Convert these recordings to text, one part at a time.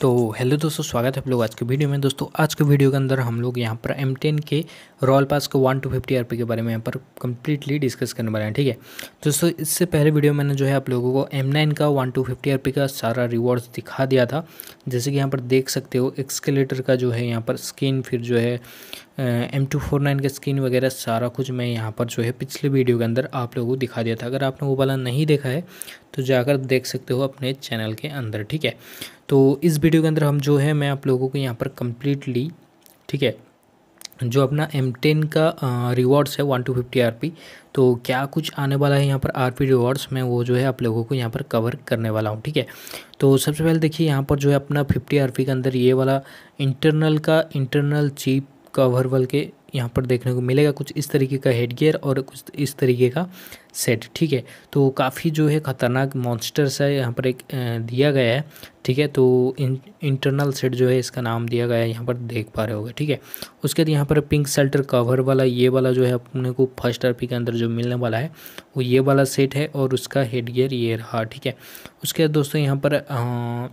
तो हेलो दोस्तों स्वागत है आप लोग आज के वीडियो में दोस्तों आज के वीडियो के अंदर हम लोग यहाँ पर एम टेन के रॉयल पास को वन टू फिफ्टी आर के बारे में यहाँ पर कंप्लीटली डिस्कस करने वाले हैं ठीक है दोस्तों इससे पहले वीडियो मैंने जो है आप लोगों को एम नाइन का वन टू फिफ्टी आर का सारा रिवॉर्ड्स दिखा दिया था जैसे कि यहाँ पर देख सकते हो एक्सकेलेटर का जो है यहाँ पर स्किन फिर जो है एम टू फोर नाइन का स्किन वगैरह सारा कुछ मैं यहाँ पर जो है पिछले वीडियो के अंदर आप लोगों को दिखा दिया था अगर आपने वो वाला नहीं देखा है तो जाकर देख सकते हो अपने चैनल के अंदर ठीक है तो इस वीडियो के अंदर हम जो है मैं आप लोगों को यहाँ पर कम्प्लीटली ठीक है जो अपना एम टेन का रिवॉर्ड्स है one two fifty R P तो क्या कुछ आने वाला है यहाँ पर आर पी रिवॉर्ड्स मैं वो जो है आप लोगों को यहाँ पर कवर करने वाला हूँ ठीक है तो सबसे पहले देखिए यहाँ पर जो है अपना फिफ्टी आर पी के अंदर ये वाला इंटरनल का इंटरनल चीप कवर बल के यहाँ पर देखने को मिलेगा कुछ इस तरीके का हेड गियर और कुछ इस तरीके का सेट ठीक है तो काफ़ी जो है ख़तरनाक मॉन्स्टर्स है यहाँ पर एक दिया गया है ठीक है तो इन इंटरनल सेट जो है इसका नाम दिया गया है यहाँ पर देख पा रहे होगा ठीक है उसके बाद यहाँ पर पिंक सेल्टर कवर वाला ये वाला जो है अपने को फर्स्ट आर के अंदर जो मिलने वाला है वो ये वाला सेट है और उसका हेड गियर ये रहा ठीक है उसके बाद दोस्तों यहाँ पर आ,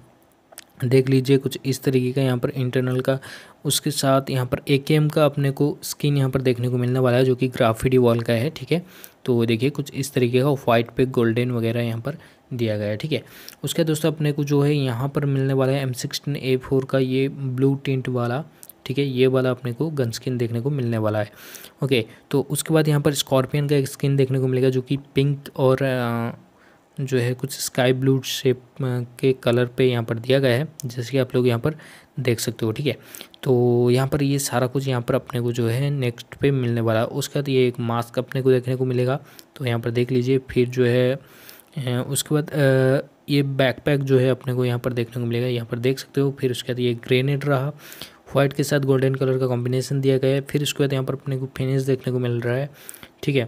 देख लीजिए कुछ इस तरीके का यहाँ पर इंटरनल का उसके साथ यहाँ पर ए का अपने को स्किन यहाँ पर देखने को मिलने वाला है जो कि ग्राफिडी वॉल का है ठीक है तो देखिए कुछ इस तरीके का वाइट पे गोल्डन वगैरह यहाँ पर दिया गया है ठीक है उसके दोस्तों अपने को जो है यहाँ पर मिलने वाला है एम सिक्सटीन ए फोर का ये ब्लू टिंट वाला ठीक है ये वाला अपने को गन स्किन देखने को मिलने वाला है ओके तो उसके बाद यहाँ पर स्कॉर्पियन का एक स्किन देखने को मिलेगा जो कि पिंक और आ, जो है कुछ स्काई ब्लू शेप के कलर पे यहाँ पर दिया गया है जैसे कि आप लोग यहाँ पर देख सकते हो ठीक है तो यहाँ पर ये सारा कुछ यहाँ पर अपने को जो है नेक्स्ट पे मिलने वाला है उसके बाद ये एक मास्क अपने को देखने को मिलेगा तो यहाँ पर देख लीजिए फिर जो है उसके बाद ये बैकपैक जो है अपने को यहाँ पर देखने को मिलेगा यहाँ पर देख सकते हो फिर उसके बाद ये ग्रेनेड रहा व्हाइट के साथ गोल्डन कलर का कॉम्बिनेशन दिया गया है फिर उसके बाद यहाँ पर अपने को फिनिश देखने को मिल रहा है ठीक है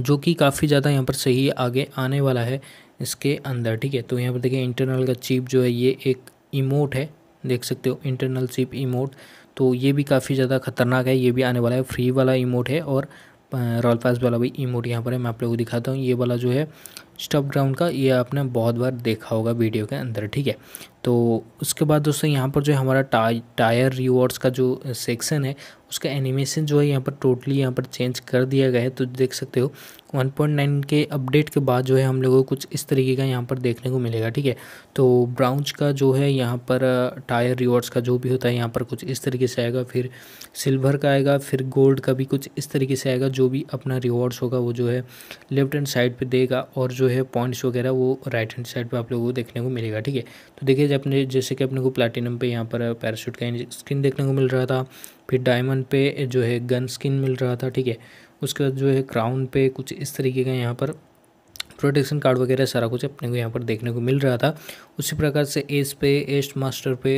जो कि काफ़ी ज़्यादा यहाँ पर सही आगे आने वाला है इसके अंदर ठीक है तो यहाँ पर देखिए इंटरनल का चिप जो है ये एक इमोट है देख सकते हो इंटरनल चिप इमोट तो ये भी काफ़ी ज़्यादा खतरनाक है ये भी आने वाला है फ्री वाला इमोट है और रॉयल पास वाला भी इमोट यहाँ पर है मैं आप लोगों को दिखाता हूँ ये वाला जो है स्टॉप ग्राउंड का ये आपने बहुत बार देखा होगा वीडियो के अंदर ठीक है तो उसके बाद दोस्तों यहाँ पर जो है हमारा टाय टायर रिवॉर्ड्स का जो सेक्शन है उसका एनिमेशन जो है यहाँ पर टोटली यहाँ पर चेंज कर दिया गया है तो देख सकते हो 1.9 के अपडेट के बाद जो है हम लोगों को कुछ इस तरीके का यहाँ पर देखने को मिलेगा ठीक है तो ब्राउंच का जो है यहाँ पर टायर रिवॉर्ड्स का जो भी होता है यहाँ पर कुछ इस तरीके से आएगा फिर सिल्वर का आएगा फिर गोल्ड का भी कुछ इस तरीके से आएगा जो भी अपना रिवॉर्ड्स होगा वो जो है लेफ्ट हैंड साइड पर देगा और जो है पॉइंट्स वगैरह वो राइट हैंड साइड पर आप लोगों को देखने को मिलेगा ठीक है तो देखिए अपने जैसे कि अपने को प्लैटिनम पे यहाँ पर पैराशूट का स्किन देखने को मिल रहा था फिर डायमंड पे जो है गन स्किन मिल रहा था ठीक है उसके बाद जो है क्राउन पे कुछ इस तरीके का यहाँ पर प्रोटेक्शन कार्ड वगैरह सारा कुछ अपने को यहाँ पर देखने को मिल रहा था उसी प्रकार से एस पे एस्ट मास्टर पे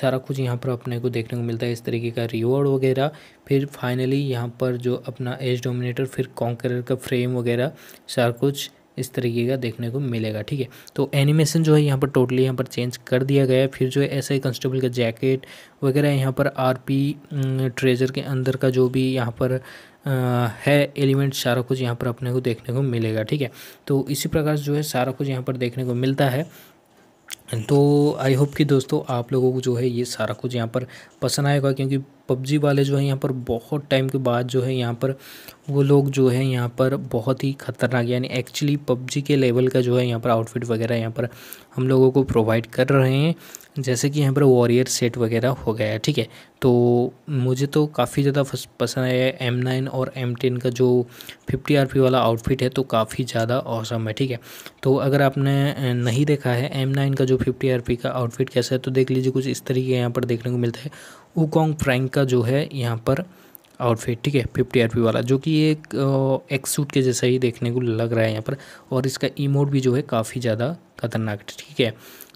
सारा कुछ यहाँ पर अपने को देखने को मिलता है इस तरीके का रिवॉर्ड वगैरह फिर फाइनली यहाँ पर जो अपना एज डोमिनेटर फिर कॉन्करर का फ्रेम वगैरह सारा कुछ इस तरीके का देखने को मिलेगा ठीक है तो एनिमेशन जो है यहाँ पर टोटली यहाँ पर चेंज कर दिया गया है फिर जो है ऐसे कंस्टेबल का जैकेट वगैरह यहाँ पर आरपी ट्रेजर के अंदर का जो भी यहाँ पर आ, है एलिमेंट सारा कुछ यहाँ पर अपने को देखने को मिलेगा ठीक है तो इसी प्रकार जो है सारा कुछ यहाँ पर देखने को मिलता है तो आई होप कि दोस्तों आप लोगों को जो है ये सारा कुछ यहाँ पर पसंद आएगा क्योंकि पबजी वाले जो है यहाँ पर बहुत टाइम के बाद जो है यहाँ पर वो लोग जो है यहाँ पर बहुत ही ख़तरनाक यानी एक्चुअली पबजी के लेवल का जो है यहाँ पर आउटफिट वगैरह यहाँ पर हम लोगों को प्रोवाइड कर रहे हैं जैसे कि यहाँ पर वॉरियर सेट वगैरह हो गया है ठीक है तो मुझे तो काफ़ी ज़्यादा पसंद आया एम नाइन और एम टेन का जो फिफ्टी आर पी वाला आउटफिट है तो काफ़ी ज़्यादा औसम है ठीक है तो अगर आपने नहीं देखा है एम नाइन का जो फिफ्टी आर पी का आउटफिट कैसा है तो देख लीजिए कुछ इस तरीके यहाँ पर देखने को मिलता है उकोंग फ्रैंक का जो है यहाँ पर आउटफिट ठीक है फिफ्टी आर वाला जो कि एक एक्स सूट के जैसा ही देखने को लग रहा है यहाँ पर और इसका इमोट भी जो है काफ़ी ज़्यादा खतरनाक ठीक है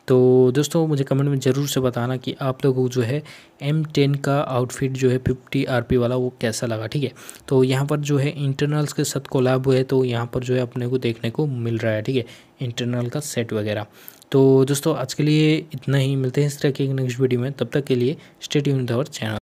तो दोस्तों मुझे कमेंट में ज़रूर से बताना कि आप लोगों को जो है एम टेन का आउटफिट जो है फिफ्टी आर पी वाला वो कैसा लगा ठीक है तो यहाँ पर जो है इंटरनल्स के साथ कोलाब है तो यहाँ पर जो है अपने को देखने को मिल रहा है ठीक है इंटरनल का सेट वगैरह तो दोस्तों आज के लिए इतना ही मिलते हैं इस तरह के नेक्स्ट वीडियो में तब तक के लिए स्टेट यून चैनल